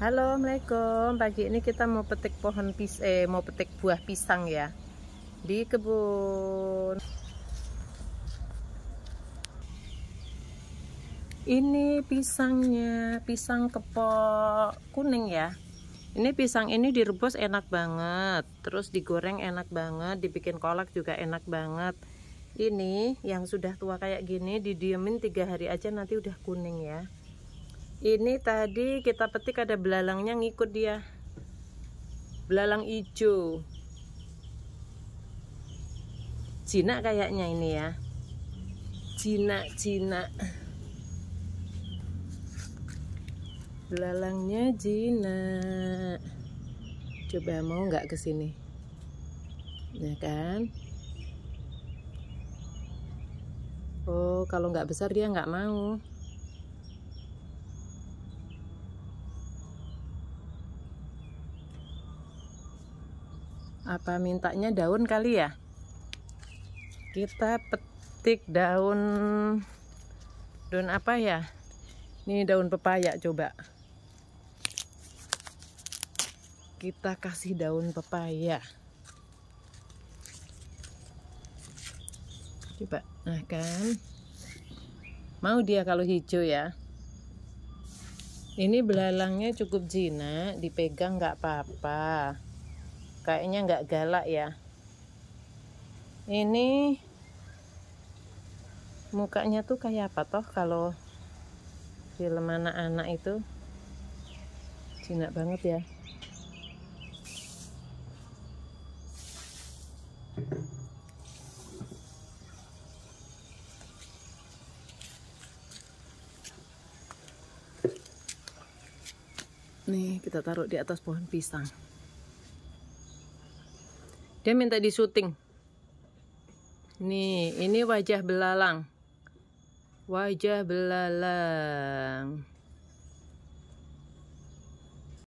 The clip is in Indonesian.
Halo, Assalamualaikum. Pagi ini kita mau petik pohon pis eh mau petik buah pisang ya di kebun. Ini pisangnya, pisang kepok kuning ya. Ini pisang ini direbus enak banget, terus digoreng enak banget, dibikin kolak juga enak banget. Ini yang sudah tua kayak gini didiemin tiga hari aja nanti udah kuning ya ini tadi kita petik ada belalangnya ngikut dia belalang hijau jinak kayaknya ini ya jinak jinak belalangnya jinak coba mau nggak kesini, sini ya kan oh kalau nggak besar dia nggak mau apa mintanya daun kali ya kita petik daun daun apa ya ini daun pepaya coba kita kasih daun pepaya coba nah kan mau dia kalau hijau ya ini belalangnya cukup jinak dipegang nggak apa-apa kayaknya nggak galak ya ini mukanya tuh kayak apa toh kalau film anak-anak itu jinak banget ya nih kita taruh di atas pohon pisang dia minta di syuting nih ini wajah belalang wajah belalang